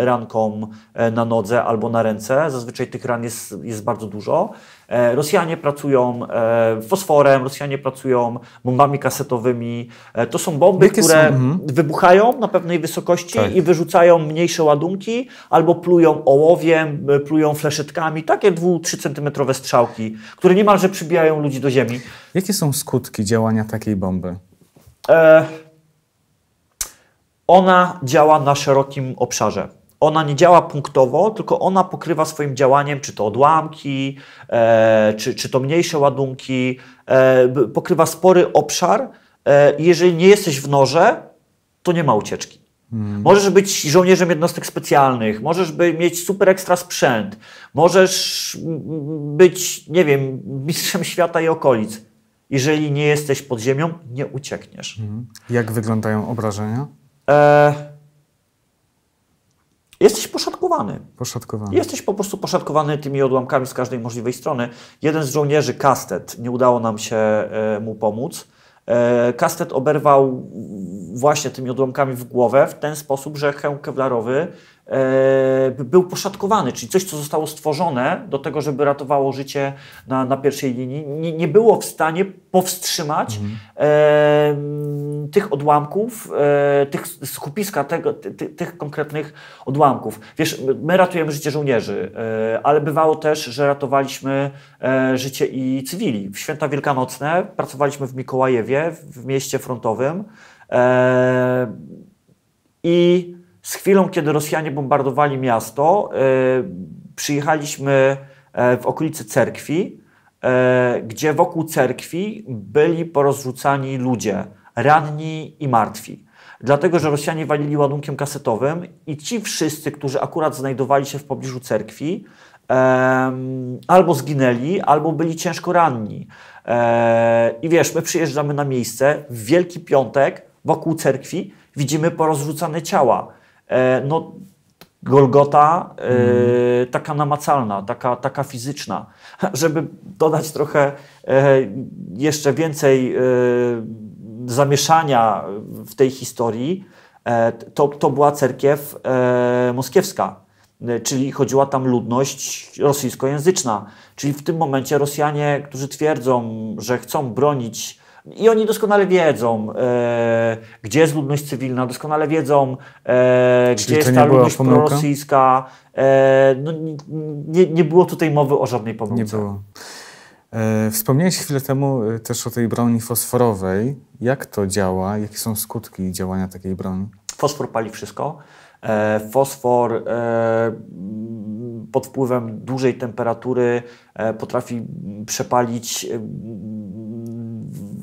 ranką na nodze albo na ręce. Zazwyczaj tych ran jest, jest bardzo dużo. E, Rosjanie pracują e, fosforem, Rosjanie pracują bombami kasetowymi. E, to są bomby, Jakie które są? Mhm. wybuchają na pewnej wysokości tak. i wyrzucają mniejsze ładunki, albo plują ołowiem, plują fleszetkami, takie 2-3 centymetrowe strzałki, które niemalże przybijają ludzi do ziemi. Jakie są skutki działania takiej bomby? E, ona działa na szerokim obszarze ona nie działa punktowo, tylko ona pokrywa swoim działaniem, czy to odłamki, e, czy, czy to mniejsze ładunki, e, pokrywa spory obszar. E, jeżeli nie jesteś w noże, to nie ma ucieczki. Hmm. Możesz być żołnierzem jednostek specjalnych, możesz by mieć super ekstra sprzęt, możesz być, nie wiem, mistrzem świata i okolic. Jeżeli nie jesteś pod ziemią, nie uciekniesz. Hmm. Jak wyglądają obrażenia? E Jesteś poszatkowany. Poszatkowany. Jesteś po prostu poszatkowany tymi odłamkami z każdej możliwej strony. Jeden z żołnierzy, Kastet, nie udało nam się e, mu pomóc. E, kastet oberwał właśnie tymi odłamkami w głowę w ten sposób, że hełm kewlarowy E, był poszatkowany, czyli coś, co zostało stworzone do tego, żeby ratowało życie na, na pierwszej linii, nie, nie było w stanie powstrzymać mhm. e, tych odłamków, e, tych skupiska tego, ty, ty, tych konkretnych odłamków. Wiesz, my ratujemy życie żołnierzy, e, ale bywało też, że ratowaliśmy e, życie i cywili. W święta wielkanocne pracowaliśmy w Mikołajewie, w mieście frontowym e, i z chwilą, kiedy Rosjanie bombardowali miasto, e, przyjechaliśmy e, w okolicy cerkwi, e, gdzie wokół cerkwi byli porozrzucani ludzie, ranni i martwi. Dlatego, że Rosjanie walili ładunkiem kasetowym i ci wszyscy, którzy akurat znajdowali się w pobliżu cerkwi, albo zginęli, albo byli ciężko ranni. I wiesz, my przyjeżdżamy na miejsce w Wielki Piątek wokół cerkwi, widzimy porozrzucane ciała. E, no, Golgota yy, taka namacalna, taka, taka fizyczna. Żeby dodać trochę yy, jeszcze więcej yy, zamieszania w tej historii, to, to była cerkiew moskiewska, czyli chodziła tam ludność rosyjskojęzyczna. Czyli w tym momencie Rosjanie, którzy twierdzą, że chcą bronić i oni doskonale wiedzą, e, gdzie jest ludność cywilna, doskonale wiedzą, e, gdzie jest ta ludność pomyłka? prorosyjska. E, no, nie, nie było tutaj mowy o żadnej pomocy. Nie było. E, wspomniałeś chwilę temu e, też o tej broni fosforowej. Jak to działa? Jakie są skutki działania takiej broni? Fosfor pali wszystko. E, fosfor pod wpływem dużej temperatury potrafi przepalić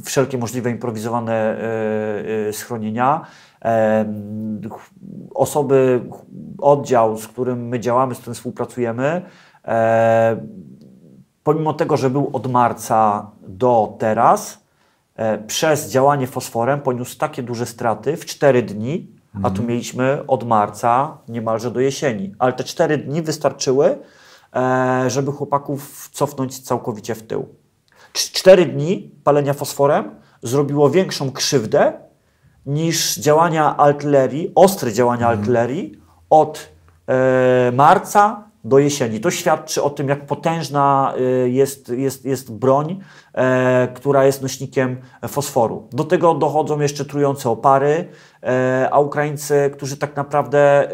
wszelkie możliwe improwizowane e, e, schronienia. E, osoby, oddział, z którym my działamy, z którym współpracujemy, pomimo tego, że był od marca do teraz, przez działanie fosforem poniósł takie duże straty w 4 dni, a tu mhm. mieliśmy od marca niemalże do jesieni. Ale te 4 dni wystarczyły, żeby chłopaków cofnąć całkowicie w tył. 4 dni palenia fosforem zrobiło większą krzywdę niż działania artylerii, ostre działania mhm. artylerii od e, marca do jesieni. To świadczy o tym, jak potężna e, jest, jest, jest broń, e, która jest nośnikiem fosforu. Do tego dochodzą jeszcze trujące opary, e, a Ukraińcy, którzy tak naprawdę e,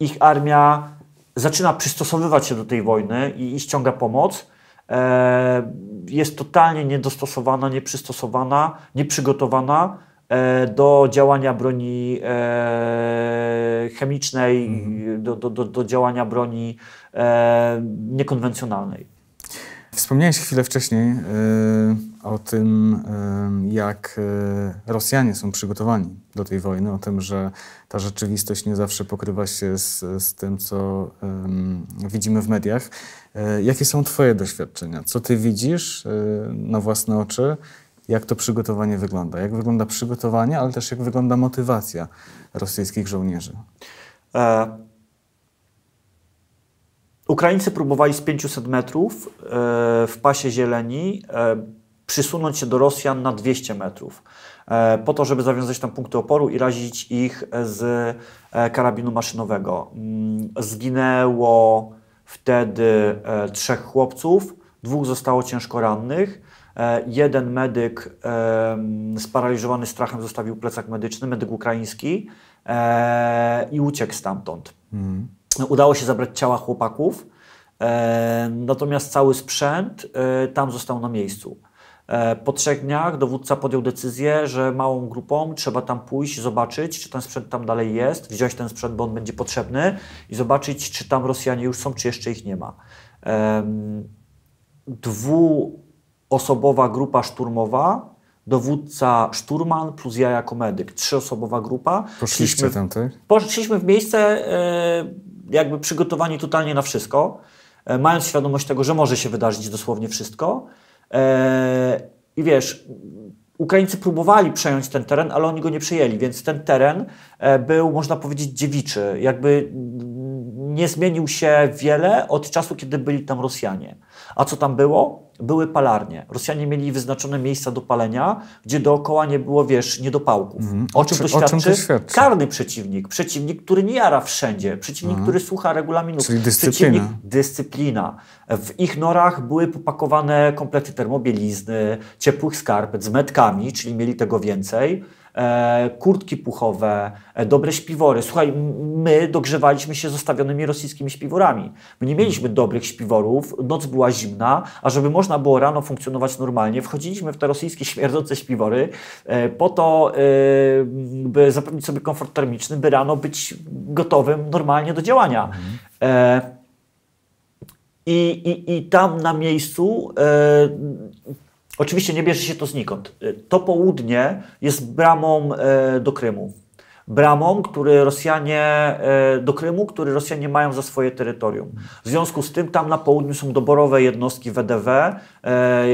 ich armia zaczyna przystosowywać się do tej wojny i, i ściąga pomoc, E, jest totalnie niedostosowana, nieprzystosowana, nieprzygotowana e, do działania broni e, chemicznej, mhm. do, do, do, do działania broni niekonwencjonalnej. Wspomniałeś chwilę wcześniej o tym, jak Rosjanie są przygotowani do tej wojny, o tym, że ta rzeczywistość nie zawsze pokrywa się z, z tym, co widzimy w mediach. E, jakie są Twoje doświadczenia? Co Ty widzisz e, na własne oczy? Jak to przygotowanie wygląda? Jak wygląda przygotowanie, ale też jak wygląda motywacja rosyjskich żołnierzy? E Ukraińcy próbowali z 500 metrów e, w pasie zieleni przysunąć się do Rosjan na 200 metrów, po to, żeby zawiązać tam punkty oporu i razić ich z karabinu maszynowego. Mm, zginęło wtedy e, trzech chłopców, dwóch zostało ciężko rannych. E, jeden medyk sparaliżowany strachem zostawił plecak medyczny, medyk ukraiński e, i uciekł stamtąd. Mhm. No, udało się zabrać ciała chłopaków, natomiast cały sprzęt tam został na miejscu. E, po trzech dniach dowódca podjął decyzję, że małą grupą trzeba tam pójść, zobaczyć, czy ten sprzęt tam dalej jest, wziąć ten sprzęt, bo on będzie potrzebny i zobaczyć, czy tam Rosjanie już są, czy jeszcze ich nie ma. Dwuosobowa grupa szturmowa, dowódca szturman plus ja jako medyk. Trzyosobowa grupa. Poszliśmy tam, Poszliśmy w miejsce e, jakby przygotowani totalnie na wszystko, e, mając świadomość tego, że może się wydarzyć dosłownie wszystko. E, I wiesz, Ukraińcy próbowali przejąć ten teren, ale oni go nie przejęli, więc ten teren e, był, można powiedzieć, dziewiczy. Jakby nie zmienił się wiele od czasu, kiedy byli tam Rosjanie. A co tam było? były palarnie. Rosjanie mieli wyznaczone miejsca do palenia, gdzie dookoła nie było, wiesz, niedopałków. Mm. O, czym to świadczy? O czym to świadczy? Karny przeciwnik. Przeciwnik, który nie jara wszędzie. Przeciwnik, mm. który słucha regulaminów. Czyli dyscyplina. dyscyplina. W ich norach były popakowane komplety termobielizny, ciepłych skarpet z metkami, czyli mieli tego więcej. E, kurtki puchowe, e, dobre śpiwory. Słuchaj, my dogrzewaliśmy się zostawionymi rosyjskimi śpiworami. My nie mieliśmy dobrych śpiworów, noc była zimna, a żeby można było rano funkcjonować normalnie, wchodziliśmy w te rosyjskie śmierdzące śpiwory e, po to, by zapewnić sobie komfort termiczny, by rano być gotowym normalnie do działania. I, i, I tam na miejscu Oczywiście nie bierze się to znikąd. To południe jest bramą e, do Krymu. Bramą, który Rosjanie, e, do Krymu, który Rosjanie mają za swoje terytorium. W związku z tym tam na południu są doborowe jednostki WDW, E,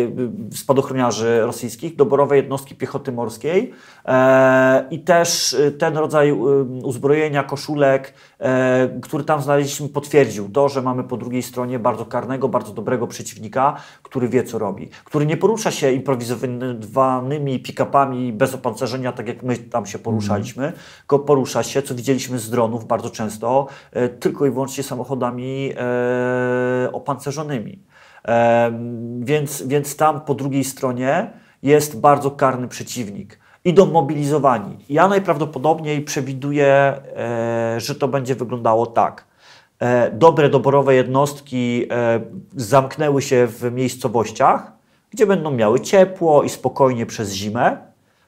spadochroniarzy rosyjskich, doborowe jednostki piechoty morskiej e, i też e, ten rodzaj uzbrojenia, koszulek, który tam znaleźliśmy, potwierdził to, że mamy po drugiej stronie bardzo karnego, bardzo dobrego przeciwnika, który wie, co robi, który nie porusza się improwizowanymi pick-upami bez opancerzenia, tak jak my tam się poruszaliśmy, tylko porusza się, co widzieliśmy z dronów bardzo często, tylko i wyłącznie samochodami opancerzonymi. Więc, więc tam po drugiej stronie jest bardzo karny przeciwnik. Idą mobilizowani. Ja najprawdopodobniej przewiduję, e, że to będzie wyglądało tak. E, dobre, doborowe jednostki e, zamknęły się w miejscowościach, gdzie będą miały ciepło i spokojnie przez zimę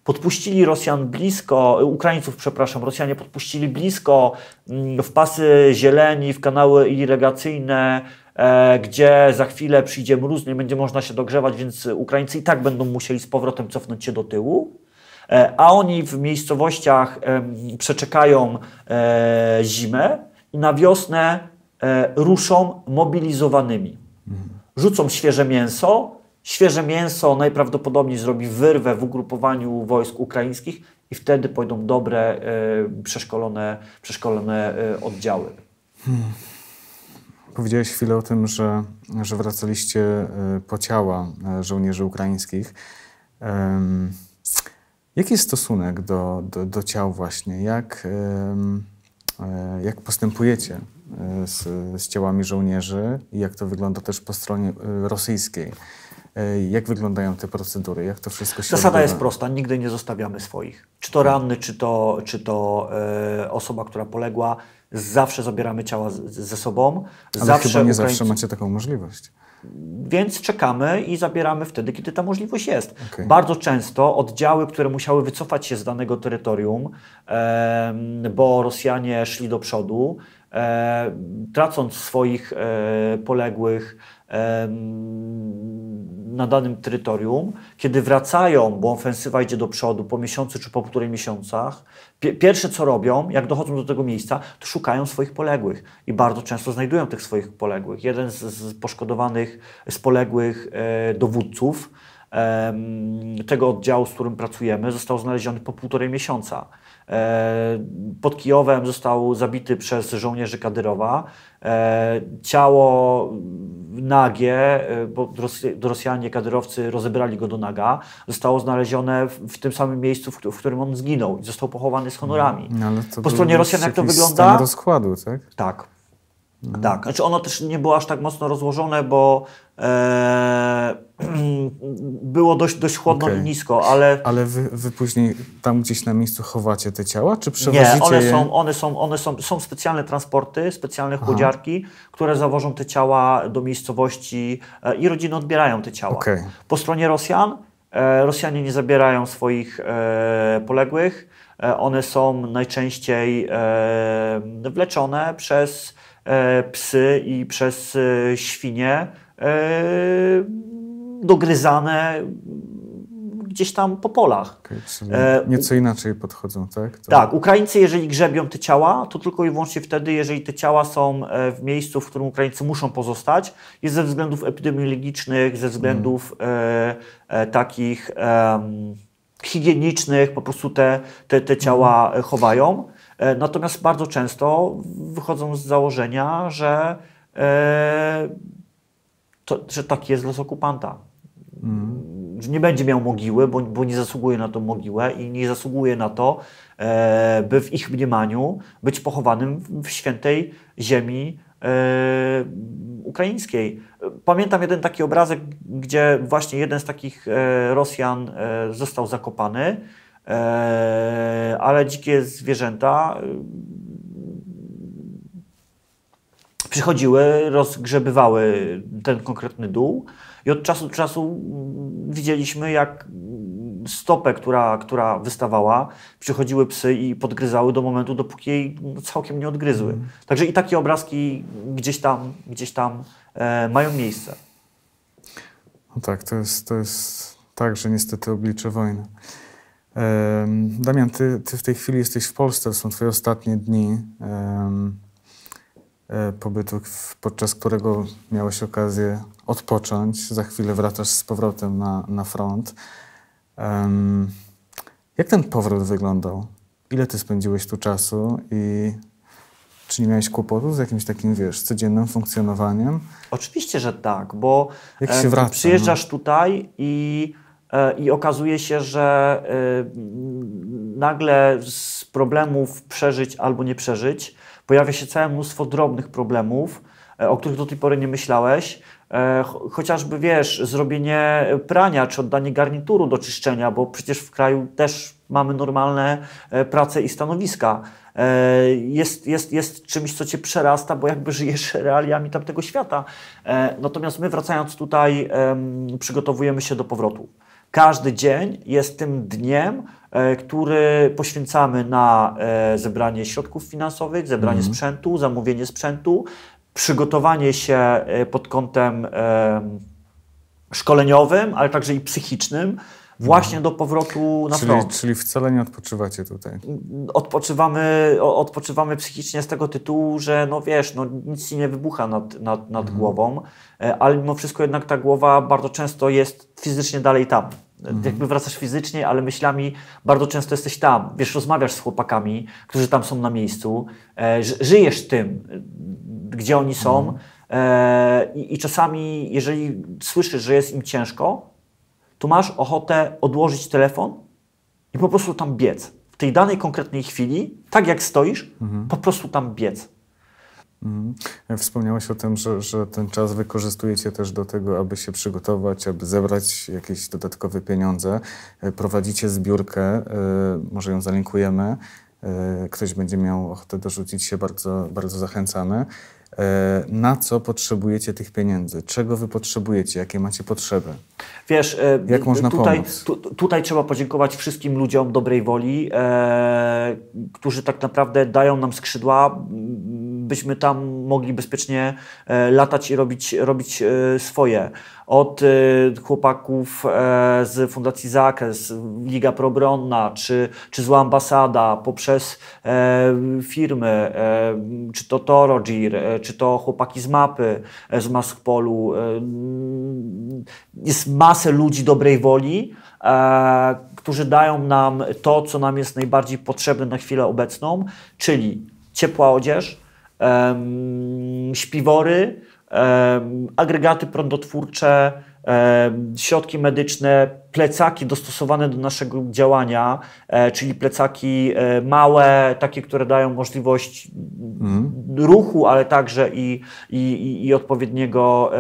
podpuścili Rosjan blisko, Ukraińców, przepraszam, Rosjanie podpuścili blisko mm, w pasy zieleni, w kanały irygacyjne E, gdzie za chwilę przyjdzie mróz, nie będzie można się dogrzewać, więc Ukraińcy i tak będą musieli z powrotem cofnąć się do tyłu. E, a oni w miejscowościach przeczekają e, zimę i na wiosnę ruszą mobilizowanymi. Mhm. Rzucą świeże mięso, Świeże mięso najprawdopodobniej zrobi wyrwę w ugrupowaniu wojsk ukraińskich i wtedy pójdą dobre, przeszkolone, przeszkolone oddziały. Hmm. Powiedziałeś chwilę o tym, że, że wracaliście e, po ciała e, żołnierzy ukraińskich. jaki jest stosunek do, do, do ciał właśnie? Jak, e, jak postępujecie z, z ciałami żołnierzy i jak to wygląda też po stronie rosyjskiej? Jak wyglądają te procedury? Jak to wszystko się Zasada odbywa? jest prosta, nigdy nie zostawiamy swoich. Czy to ranny, czy to, czy to osoba, która poległa, Zawsze zabieramy ciała ze sobą. Ale zawsze chyba nie Ukraińcy... zawsze macie taką możliwość. Więc czekamy i zabieramy wtedy, kiedy ta możliwość jest. Okay. Bardzo często oddziały, które musiały wycofać się z danego terytorium, bo Rosjanie szli do przodu, tracąc swoich e, poległych, na danym terytorium, kiedy wracają, bo ofensywa idzie do przodu po miesiącu czy po półtorej miesiącach, pierwsze co robią, jak dochodzą do tego miejsca, to szukają swoich poległych i bardzo często znajdują tych swoich poległych. Jeden z, z poszkodowanych, z poległych e, dowódców e, tego oddziału, z którym pracujemy, został znaleziony po półtorej miesiąca. E, pod Kijowem został zabity przez żołnierzy Kadyrowa. E, ciało nagie, e, bo Rosjanie, kadyrowcy rozebrali go do naga, zostało znalezione w, tym samym miejscu, w, którym on zginął i został pochowany z honorami. No, no po stronie Rosjan jak to wygląda? Stan rozkładu, tak? Tak. No. Tak, znaczy ono też nie było aż tak mocno rozłożone, bo Eee, było dość, dość chłodno okay. i nisko, ale... Ale wy, wy, później tam gdzieś na miejscu chowacie te ciała, czy przewozicie Nie, one, je? są, one, są, one są, są specjalne transporty, specjalne chłodziarki, Aha. które zawożą te ciała do miejscowości e, i rodziny odbierają te ciała. Okay. Po stronie Rosjan, e, Rosjanie nie zabierają swoich e, poległych, one są najczęściej wleczone przez psy i przez świnie, Eee, dogryzane gdzieś tam po polach. Okay, eee, nieco inaczej podchodzą, tak? To... Tak, Ukraińcy, jeżeli grzebią te ciała, to tylko i wyłącznie wtedy, jeżeli te ciała są e, w miejscu, w którym Ukraińcy muszą pozostać, jest ze względów epidemiologicznych, ze względów e, e, takich e, higienicznych, po prostu te, te, te ciała chowają. E, natomiast bardzo często wychodzą z założenia, że e, to, że taki jest los okupanta. Mm. Że nie będzie miał mogiły, bo, bo nie zasługuje na tą mogiłę i nie zasługuje na to, e, by w ich mniemaniu być pochowanym w, w świętej ziemi e, ukraińskiej. Pamiętam jeden taki obrazek, gdzie właśnie jeden z takich e, Rosjan e, został zakopany, e, ale dzikie zwierzęta przychodziły, rozgrzebywały ten konkretny dół i od czasu do czasu widzieliśmy, jak stopę, która, która wystawała, przychodziły psy i podgryzały do momentu, dopóki jej całkiem nie odgryzły. Mm. Także i takie obrazki gdzieś tam, gdzieś tam e, mają miejsce. No tak, to jest, to jest tak, że niestety oblicze wojny. Damian, ty, ty, w tej chwili jesteś w Polsce, to są twoje ostatnie dni. E, pobytu, podczas którego miałeś okazję odpocząć. Za chwilę wracasz z powrotem na, na front. Um, jak ten powrót wyglądał? Ile ty spędziłeś tu czasu i czy nie miałeś kłopotu z jakimś takim, wiesz, codziennym funkcjonowaniem? Oczywiście, że tak, bo Jak się wraca, no. przyjeżdżasz no. tutaj i E, i okazuje się, że y, nagle z problemów przeżyć albo nie przeżyć pojawia się całe mnóstwo drobnych problemów, e, o których do tej pory nie myślałeś. E, chociażby wiesz, zrobienie prania czy oddanie garnituru do czyszczenia, bo przecież w kraju też mamy normalne prace i stanowiska. Jest, jest, jest czymś, co cię przerasta, bo jakby żyjesz realiami tamtego świata. Natomiast my, wracając tutaj, przygotowujemy się do powrotu. Każdy dzień jest tym dniem, e, który poświęcamy na e, zebranie środków finansowych, zebranie mhm. sprzętu, zamówienie sprzętu, przygotowanie się e, pod kątem szkoleniowym, ale także i psychicznym no. właśnie do powrotu na czyli, front. Czyli wcale nie odpoczywacie tutaj? Odpoczywamy, odpoczywamy psychicznie z tego tytułu, że no wiesz, no nic ci nie wybucha nad, nad, nad mhm. głową, e, ale mimo wszystko jednak ta głowa bardzo często jest fizycznie dalej tam. Mhm. Jakby wracasz fizycznie, ale myślami bardzo często jesteś tam. Wiesz, rozmawiasz z chłopakami, którzy tam są na miejscu, e, żyjesz tym, gdzie oni są. Mhm. E, I, I czasami, jeżeli słyszysz, że jest im ciężko, to masz ochotę odłożyć telefon i po prostu tam biec. W tej danej konkretnej chwili, tak jak stoisz, mhm. po prostu tam biec. Mhm. Wspomniałeś o tym, że, że, ten czas wykorzystujecie też do tego, aby się przygotować, aby zebrać jakieś dodatkowe pieniądze. E, prowadzicie zbiórkę, e, może ją zalinkujemy. E, ktoś będzie miał ochotę dorzucić się, bardzo, bardzo zachęcamy. E, na co potrzebujecie tych pieniędzy, czego wy potrzebujecie, jakie macie potrzeby. Wiesz, e, jak można tutaj, Tu, tutaj trzeba podziękować wszystkim ludziom dobrej woli, e, którzy tak naprawdę dają nam skrzydła byśmy tam mogli bezpiecznie e, latać i robić, robić e, swoje. Od e, chłopaków z Fundacji Zakres, Liga Probronna, czy, czy Zła Ambasada, poprzez firmy, czy to Torojir, czy to chłopaki z Mapy, z Maskpolu. Jest masę ludzi dobrej woli, którzy dają nam to, co nam jest najbardziej potrzebne na chwilę obecną, czyli ciepła odzież, śpiwory, agregaty prądotwórcze, środki medyczne, plecaki dostosowane do naszego działania, e, czyli plecaki e, małe, takie, które dają możliwość mhm. ruchu, ale także i, i, i odpowiedniego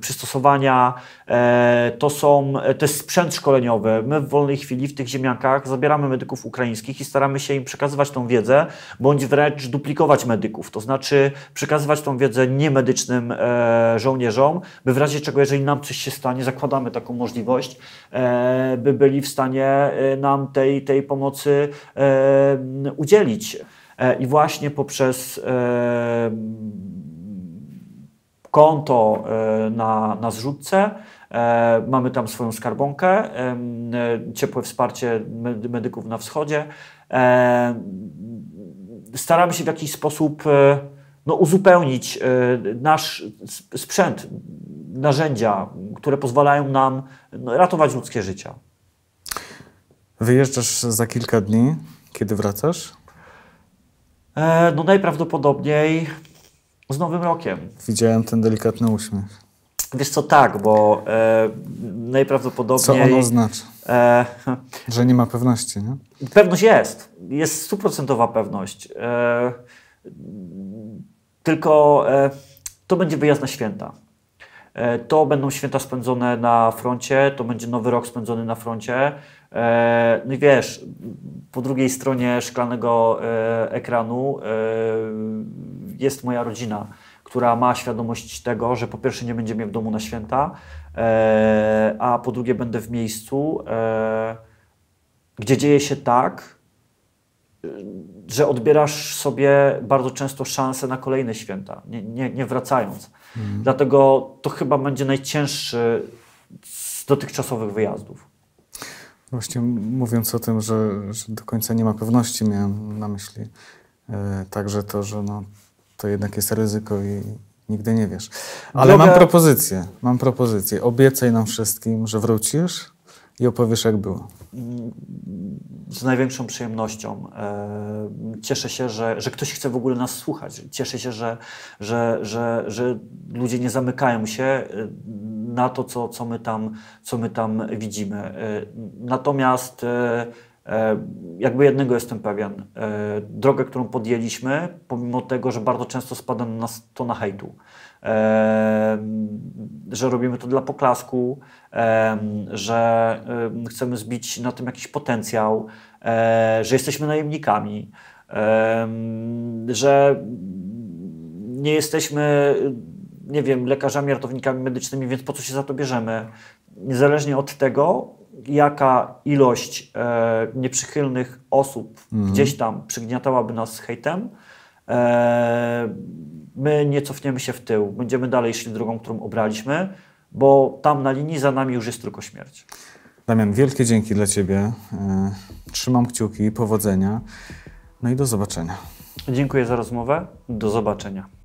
przystosowania. E, to, są, to jest sprzęt szkoleniowy. My w wolnej chwili w tych ziemiankach zabieramy medyków ukraińskich i staramy się im przekazywać tą wiedzę, bądź wręcz duplikować medyków, to znaczy przekazywać tą wiedzę niemedycznym żołnierzom, by w razie czego, jeżeli nam coś się stanie, zakładamy taką możliwość, E, by byli w stanie e, nam tej, tej pomocy e, udzielić. I właśnie poprzez konto na, na zrzutce. mamy tam swoją skarbonkę, ciepłe wsparcie medyków na wschodzie. staramy się w jakiś sposób no, uzupełnić nasz sprzęt narzędzia, które pozwalają nam no, ratować ludzkie życia. Wyjeżdżasz za kilka dni. Kiedy wracasz? E, no najprawdopodobniej z Nowym Rokiem. Widziałem ten delikatny uśmiech. Wiesz co, tak, bo e, najprawdopodobniej... Co ono znaczy? E, Że nie ma pewności, nie? Pewność jest. Jest stuprocentowa pewność. E, tylko e, to będzie wyjazd na święta. E, to będą święta spędzone na froncie, to będzie nowy rok spędzony na froncie. E, no i wiesz, po drugiej stronie szklanego e, ekranu jest moja rodzina, która ma świadomość tego, że po pierwsze nie będzie mnie w domu na święta, a po drugie będę w miejscu, gdzie dzieje się tak, że odbierasz sobie bardzo często szansę na kolejne święta, nie, nie, nie wracając. Mhm. Dlatego to chyba będzie najcięższy z dotychczasowych wyjazdów. Właśnie mówiąc o tym, że, że do końca nie ma pewności, miałem na myśli yy, także to, że no, to jednak jest ryzyko i nigdy nie wiesz. Ale Droga... mam propozycję, mam propozycję. Obiecaj nam wszystkim, że wrócisz i opowiesz, jak było. Z największą przyjemnością. E, cieszę się, że, że ktoś chce w ogóle nas słuchać. Cieszę się, że, że, że, że ludzie nie zamykają się e, na to, co, co, my tam, co my tam widzimy. E, natomiast jakby jednego jestem pewien. Drogę, którą podjęliśmy, pomimo tego, że bardzo często spada na nas to na hejtu, że robimy to dla poklasku, że chcemy zbić na tym jakiś potencjał, że jesteśmy najemnikami, że nie jesteśmy, nie wiem, lekarzami, ratownikami medycznymi, więc po co się za to bierzemy? Niezależnie od tego, jaka ilość nieprzychylnych osób mhm. gdzieś tam przygniatałaby nas hejtem, e, my nie cofniemy się w tył, będziemy dalej szli drogą, którą obraliśmy, bo tam na linii za nami już jest tylko śmierć. Damian, wielkie dzięki dla Ciebie. E, trzymam kciuki, powodzenia. No i do zobaczenia. Dziękuję za rozmowę. Do zobaczenia.